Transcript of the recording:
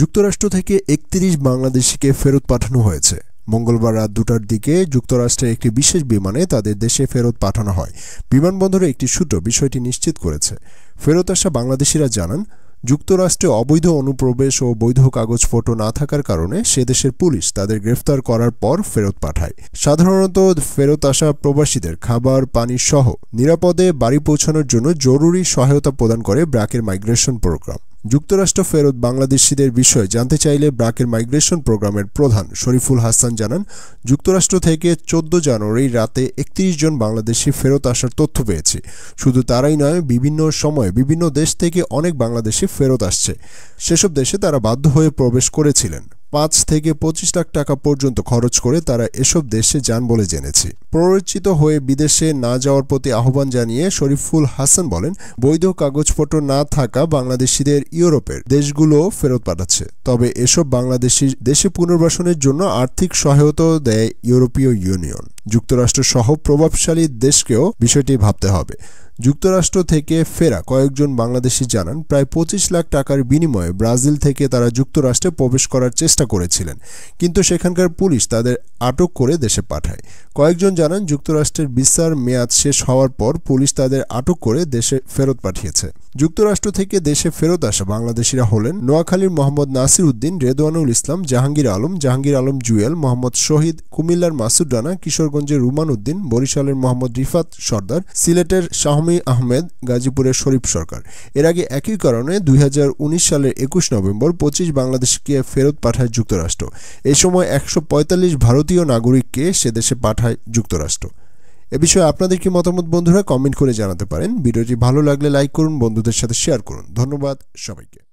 যুক্তরাষ্ট্র থেকে একত্রিশ বাংলাদেশিকে ফেরত পাঠানো হয়েছে মঙ্গলবার রাত দুটার দিকে যুক্তরাষ্ট্রের একটি বিশেষ বিমানে তাদের দেশে ফেরত পাঠানো হয় বিমানবন্দরে একটি সূত্র বিষয়টি নিশ্চিত করেছে ফেরত আসা বাংলাদেশিরা জানান যুক্তরাষ্ট্রে অবৈধ অনুপ্রবেশ ও বৈধ কাগজ ফটো না থাকার কারণে সে দেশের পুলিশ তাদের গ্রেফতার করার পর ফেরত পাঠায় সাধারণত ফেরত আসা প্রবাসীদের খাবার পানি সহ নিরাপদে বাড়ি পৌঁছানোর জন্য জরুরি সহায়তা প্রদান করে ব্র্যাকের মাইগ্রেশন প্রোগ্রাম যুক্তরাষ্ট্র ফেরত বাংলাদেশিদের বিষয়ে জানতে চাইলে ব্রাকের মাইগ্রেশন প্রোগ্রামের প্রধান শরীফুল হাসান জানান যুক্তরাষ্ট্র থেকে চোদ্দ জানুয়ারি রাতে একত্রিশ জন বাংলাদেশি ফেরত আসার তথ্য পেয়েছে শুধু তারাই নয় বিভিন্ন সময়ে বিভিন্ন দেশ থেকে অনেক বাংলাদেশি ফেরত আসছে সেসব দেশে তারা বাধ্য হয়ে প্রবেশ করেছিলেন পাঁচ থেকে পঁচিশ লাখ টাকা পর্যন্ত খরচ করে তারা এসব দেশে যান বলে জেনেছি প্ররোচিত হয়ে বিদেশে না যাওয়ার প্রতি আহ্বান জানিয়ে শরীফুল হাসান বলেন বৈধ কাগজপত্র না থাকা বাংলাদেশিদের ইউরোপের দেশগুলো ফেরত পাঠাচ্ছে তবে এসব বাংলাদেশি দেশে পুনর্বাসনের জন্য আর্থিক সহায়তা দেয় ইউরোপীয় ইউনিয়ন যুক্তরাষ্ট্র সহ প্রভাবশালী দেশকেও বিষয়টি ভাবতে হবে যুক্তরাষ্ট্র থেকে ফেরা কয়েকজন বাংলাদেশি জানান প্রায় পঁচিশ লাখ টাকার বিনিময়ে ব্রাজিল থেকে তারা যুক্তরাষ্ট্রে প্রবেশ করার চেষ্টা করেছিলেন কিন্তু সেখানকার পুলিশ তাদের আটক করে দেশে পাঠায় কয়েকজন জানান যুক্তরাষ্ট্রের বিচার মেয়াদ শেষ হওয়ার পর পুলিশ তাদের আটক করে দেশে ফেরত পাঠিয়েছে যুক্তরাষ্ট্র থেকে দেশে ফেরত আসা বাংলাদেশিরা হলেন নোয়াখালীর মোহাম্মদ নাসির উদ্দিন রেদওয়ানুল ইসলাম জাহাঙ্গীর আলম জাহাঙ্গীর আলম জুয়েল মোহাম্মদ শহীদ কুমিল্লার মাসুদ রানা কিশোরগঞ্জের রুমান উদ্দিন বরিশালের মোহাম্মদ রিফাত সর্দার সিলেটের শাহ শাহমি আহমেদ গাজীপুরের শরীফ সরকার এর আগে একই কারণে দুই সালের একুশ নভেম্বর পঁচিশ বাংলাদেশকে ফেরত পাঠায় যুক্তরাষ্ট্র এ সময় একশো ভারতীয় নাগরিককে সে দেশে পাঠায় যুক্তরাষ্ট্র এ বিষয়ে আপনাদের কি মতামত বন্ধুরা কমেন্ট করে জানাতে পারেন ভিডিওটি ভালো লাগলে লাইক করুন বন্ধুদের সাথে শেয়ার করুন ধন্যবাদ সবাইকে